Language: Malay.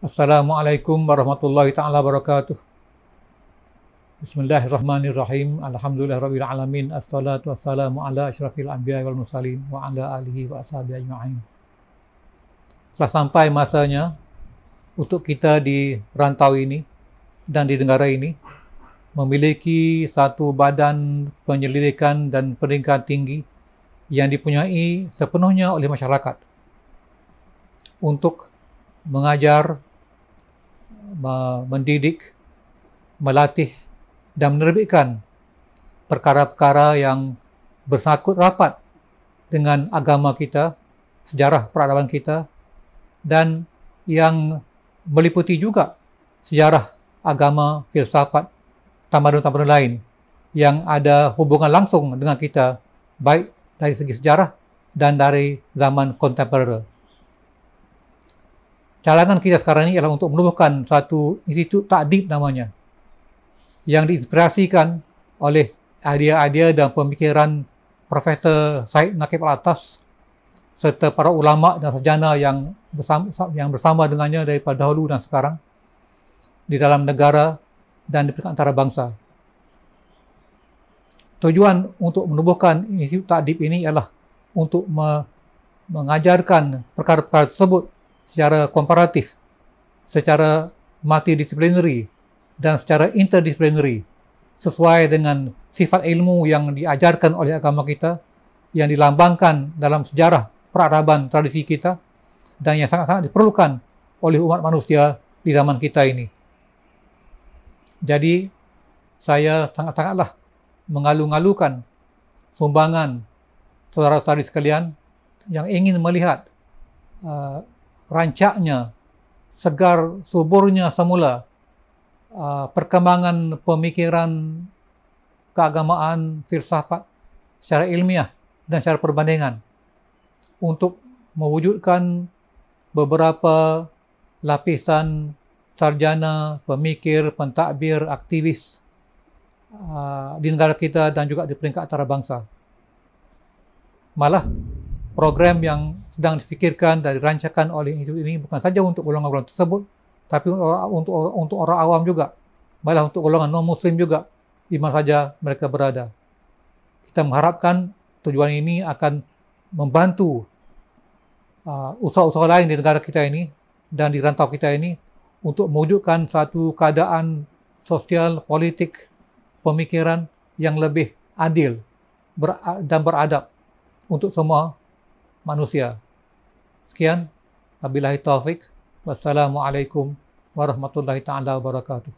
Assalamualaikum warahmatullahi taala wabarakatuh. Bismillahirrahmanirrahim. Alhamdulillahirabbil alamin. Assalatu wassalamu ala asyrafil anbiya'i wal mursalin wa ala alihi wa ashabihi ajma'in. Telah sampai masanya untuk kita di rantau ini dan di negara ini memiliki satu badan penyelidikan dan peringkat tinggi yang dipunyai sepenuhnya oleh masyarakat untuk mengajar mendidik, melatih dan menerbitkan perkara-perkara yang bersangkut rapat dengan agama kita, sejarah peradaban kita dan yang meliputi juga sejarah agama, filsafat, tamadun-tamadun lain yang ada hubungan langsung dengan kita baik dari segi sejarah dan dari zaman kontemporer calangan kita sekarang ini adalah untuk menubuhkan satu institut takdib namanya yang diinspirasikan oleh idea-idea dan pemikiran Profesor Said Nakib Al-Atas serta para ulama dan sarjana yang bersama, yang bersama dengannya daripada dahulu dan sekarang di dalam negara dan di peringkat antara bangsa. Tujuan untuk menubuhkan institut takdib ini adalah untuk me- mengajarkan perkara-perkara tersebut secara komparatif, secara multidisciplinary dan secara interdisciplinary sesuai dengan sifat ilmu yang diajarkan oleh agama kita yang dilambangkan dalam sejarah peradaban tradisi kita dan yang sangat-sangat diperlukan oleh umat manusia di zaman kita ini. Jadi, saya sangat-sangatlah mengalu-ngalukan sumbangan saudara-saudari sekalian yang ingin melihat uh, rancaknya, segar suburnya semula ah, perkembangan pemikiran keagamaan filsafat secara ilmiah dan secara perbandingan untuk mewujudkan beberapa lapisan sarjana, pemikir, pentadbir, aktivis ah, di negara kita dan juga di peringkat antarabangsa. Malah program yang sedang difikirkan dan dirancangkan oleh institut ini bukan saja untuk golongan-golongan tersebut, tapi untuk, untuk, untuk orang awam juga, malah untuk golongan non-Muslim juga, di mana saja mereka berada. Kita mengharapkan tujuan ini akan membantu uh, usaha-usaha lain di negara kita ini dan di rantau kita ini untuk mewujudkan satu keadaan sosial, politik, pemikiran yang lebih adil dan beradab untuk semua manusia sekian. Wabillahi taufik. Wassalamualaikum warahmatullahi taala wabarakatuh.